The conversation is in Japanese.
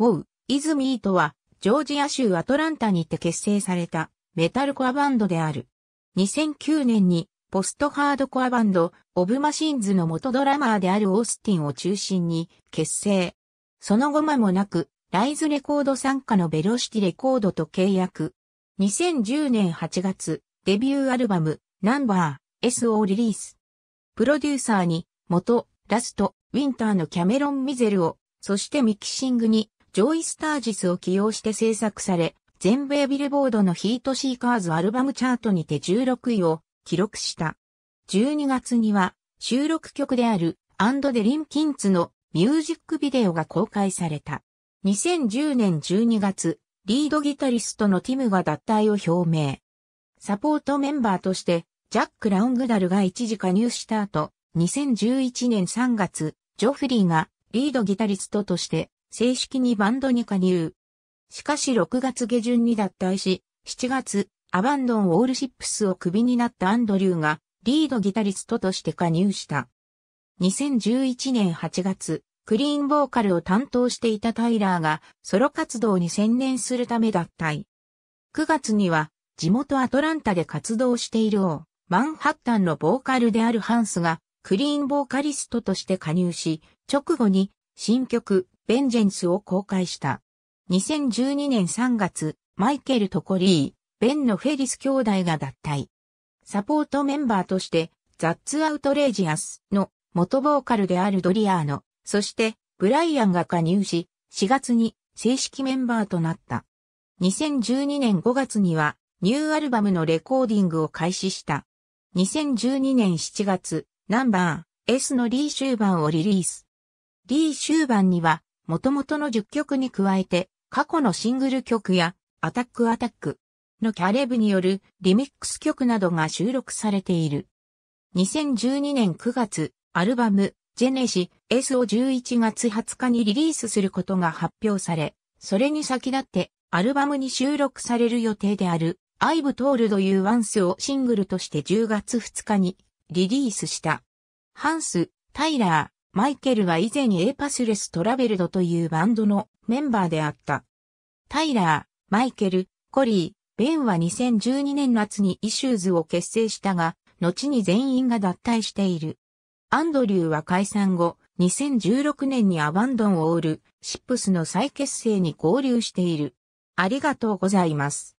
ウォウ、イズミーとは、ジョージア州アトランタにて結成されたメタルコアバンドである。2009年にポストハードコアバンド、オブマシンズの元ドラマーであるオースティンを中心に結成。その後間もなく、ライズレコード参加のベロシティレコードと契約。2010年8月、デビューアルバム、ナンバー、S をリリース。プロデューサーに、元、ラスト、ウィンターのキャメロン・ミゼルを、そしてミキシングに、ジョイ・スタージスを起用して制作され、全米ビルボードのヒートシーカーズアルバムチャートにて16位を記録した。12月には収録曲であるアンド・デリン・キンツのミュージックビデオが公開された。2010年12月、リードギタリストのティムが脱退を表明。サポートメンバーとして、ジャック・ラウングダルが一時加入した後、2011年3月、ジョフリーがリードギタリストとして正式にバンドに加入。しかし6月下旬に脱退し、7月、アバンドン・オールシップスをクビになったアンドリューが、リードギタリストとして加入した。2011年8月、クリーンボーカルを担当していたタイラーが、ソロ活動に専念するため脱退。9月には、地元アトランタで活動している王、マンハッタンのボーカルであるハンスが、クリーンボーカリストとして加入し、直後に、新曲、ベンジェンスを公開した。2012年3月、マイケルとコリー、ベンのフェリス兄弟が脱退。サポートメンバーとして、ザッツ・アウトレージアスの元ボーカルであるドリアーノ、そしてブライアンが加入し、4月に正式メンバーとなった。2012年5月にはニューアルバムのレコーディングを開始した。2012年7月、ナンバー S のリーシューバンをリリース。リーバンには元々の10曲に加えて、過去のシングル曲や、アタックアタックのキャレブによるリミックス曲などが収録されている。2012年9月、アルバム、ジェネシスを11月20日にリリースすることが発表され、それに先立ってアルバムに収録される予定である I've Told You Once をシングルとして10月2日にリリースした。ハンス、タイラー、マイケルは以前エーパスレストラベルドというバンドのメンバーであった。タイラー、マイケル、コリー、ベンは2012年夏にイシューズを結成したが、後に全員が脱退している。アンドリューは解散後、2016年にアバンドンをオール、シップスの再結成に合流している。ありがとうございます。